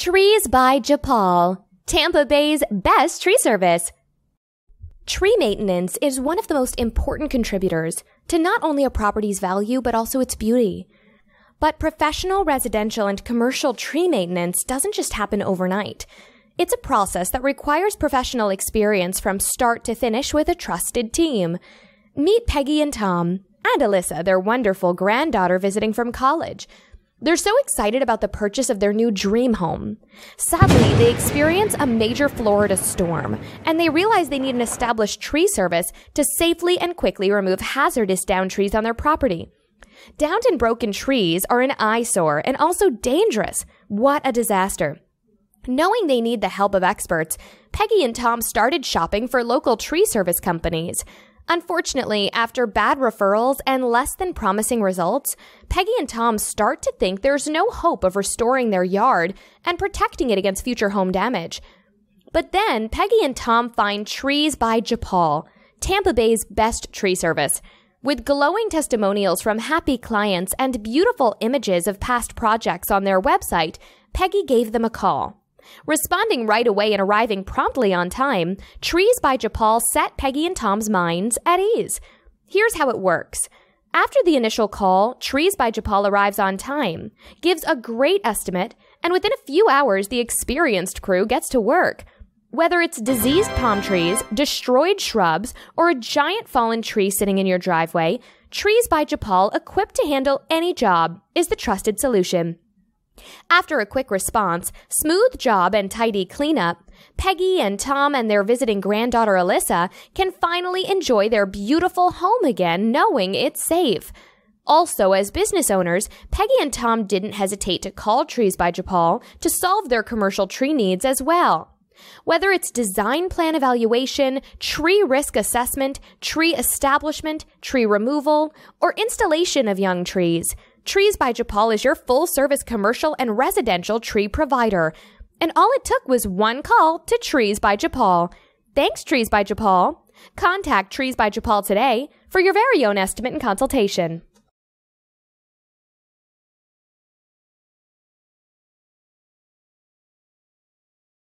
Trees by Japal, Tampa Bay's best tree service. Tree maintenance is one of the most important contributors to not only a property's value but also its beauty. But professional residential and commercial tree maintenance doesn't just happen overnight. It's a process that requires professional experience from start to finish with a trusted team. Meet Peggy and Tom, and Alyssa, their wonderful granddaughter visiting from college, they're so excited about the purchase of their new dream home. Sadly, they experience a major Florida storm, and they realize they need an established tree service to safely and quickly remove hazardous down trees on their property. Downed and broken trees are an eyesore and also dangerous. What a disaster. Knowing they need the help of experts, Peggy and Tom started shopping for local tree service companies. Unfortunately, after bad referrals and less than promising results, Peggy and Tom start to think there's no hope of restoring their yard and protecting it against future home damage. But then Peggy and Tom find Trees by Japal, Tampa Bay's best tree service, with glowing testimonials from happy clients and beautiful images of past projects on their website, Peggy gave them a call. Responding right away and arriving promptly on time, Trees by Japal set Peggy and Tom's minds at ease. Here's how it works. After the initial call, Trees by Japal arrives on time, gives a great estimate, and within a few hours, the experienced crew gets to work. Whether it's diseased palm trees, destroyed shrubs, or a giant fallen tree sitting in your driveway, Trees by Japal, equipped to handle any job, is the trusted solution. After a quick response, smooth job, and tidy cleanup, Peggy and Tom and their visiting granddaughter Alyssa can finally enjoy their beautiful home again, knowing it's safe. Also, as business owners, Peggy and Tom didn't hesitate to call Trees by Japal to solve their commercial tree needs as well. Whether it's design plan evaluation, tree risk assessment, tree establishment, tree removal, or installation of young trees, Trees by Japal is your full service commercial and residential tree provider. And all it took was one call to Trees by Japal. Thanks, Trees by Japal. Contact Trees by Japal today for your very own estimate and consultation.